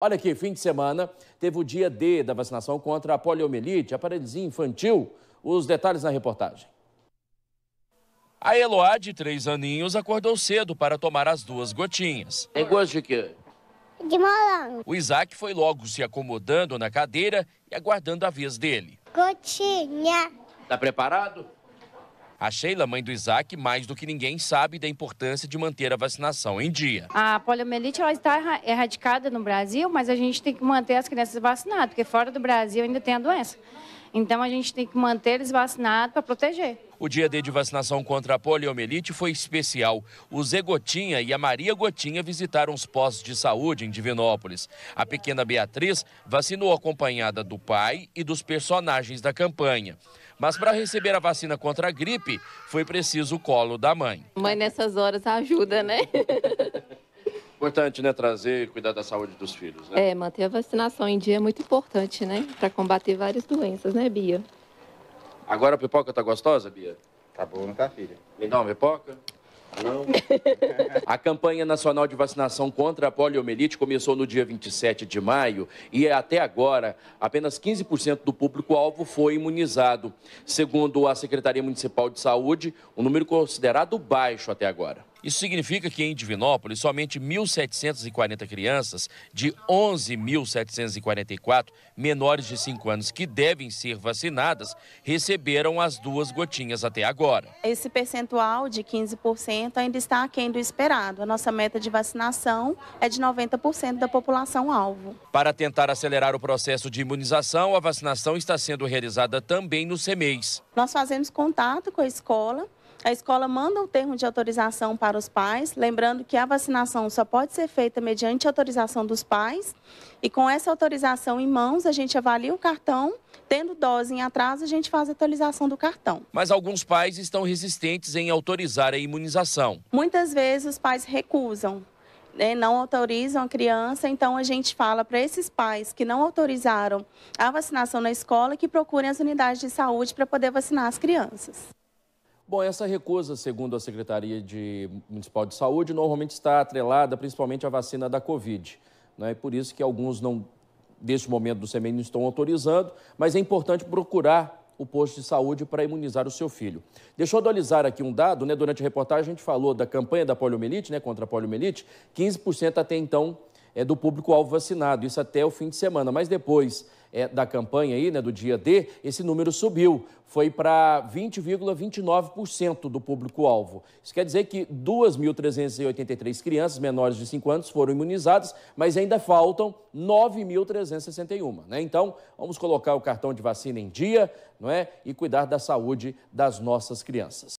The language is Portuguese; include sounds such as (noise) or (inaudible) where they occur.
Olha aqui, fim de semana teve o dia D da vacinação contra a poliomielite, a paralisia infantil. Os detalhes na reportagem. A Eloá, de três aninhos, acordou cedo para tomar as duas gotinhas. Tem gosto de quê? De morango. O Isaac foi logo se acomodando na cadeira e aguardando a vez dele. Gotinha. Tá preparado? A Sheila, mãe do Isaac, mais do que ninguém sabe da importância de manter a vacinação em dia. A poliomielite ela está erradicada no Brasil, mas a gente tem que manter as crianças vacinadas, porque fora do Brasil ainda tem a doença. Então a gente tem que manter eles vacinados para proteger. O dia D de vacinação contra a poliomielite foi especial. O Zé Gotinha e a Maria Gotinha visitaram os postos de saúde em Divinópolis. A pequena Beatriz vacinou acompanhada do pai e dos personagens da campanha. Mas para receber a vacina contra a gripe, foi preciso o colo da mãe. Mãe, nessas horas ajuda, né? (laughs) Importante, né? Trazer e cuidar da saúde dos filhos, né? É, manter a vacinação em dia é muito importante, né? Para combater várias doenças, né, Bia? Agora a pipoca tá gostosa, Bia? Tá boa, não tá, filha? Me dá uma pipoca? Não. (laughs) A campanha nacional de vacinação contra a poliomielite começou no dia 27 de maio e é até agora apenas 15% do público-alvo foi imunizado. Segundo a Secretaria Municipal de Saúde, um número considerado baixo até agora. Isso significa que em Divinópolis, somente 1.740 crianças de 11.744 menores de 5 anos que devem ser vacinadas receberam as duas gotinhas até agora. Esse percentual de 15% ainda está aquém do esperado. A nossa meta de vacinação é de 90% da população alvo. Para tentar acelerar o processo de imunização, a vacinação está sendo realizada também no CEMEIS. Nós fazemos contato com a escola. A escola manda o termo de autorização para para os pais, lembrando que a vacinação só pode ser feita mediante autorização dos pais. E com essa autorização em mãos, a gente avalia o cartão. Tendo dose em atraso, a gente faz a atualização do cartão. Mas alguns pais estão resistentes em autorizar a imunização. Muitas vezes os pais recusam, né, não autorizam a criança, então a gente fala para esses pais que não autorizaram a vacinação na escola que procurem as unidades de saúde para poder vacinar as crianças. Bom, essa recusa, segundo a Secretaria de Municipal de Saúde, normalmente está atrelada principalmente à vacina da Covid. Né? por isso que alguns não, momento do SEMEN, não estão autorizando, mas é importante procurar o posto de saúde para imunizar o seu filho. Deixa eu atualizar aqui um dado, né? Durante a reportagem a gente falou da campanha da poliomielite, né? Contra a poliomielite, 15% até então é do público-alvo vacinado, isso até o fim de semana. Mas depois é, da campanha aí, né, do dia D, esse número subiu, foi para 20,29% do público-alvo. Isso quer dizer que 2.383 crianças menores de 5 anos foram imunizadas, mas ainda faltam 9.361. Né? Então, vamos colocar o cartão de vacina em dia não é? e cuidar da saúde das nossas crianças.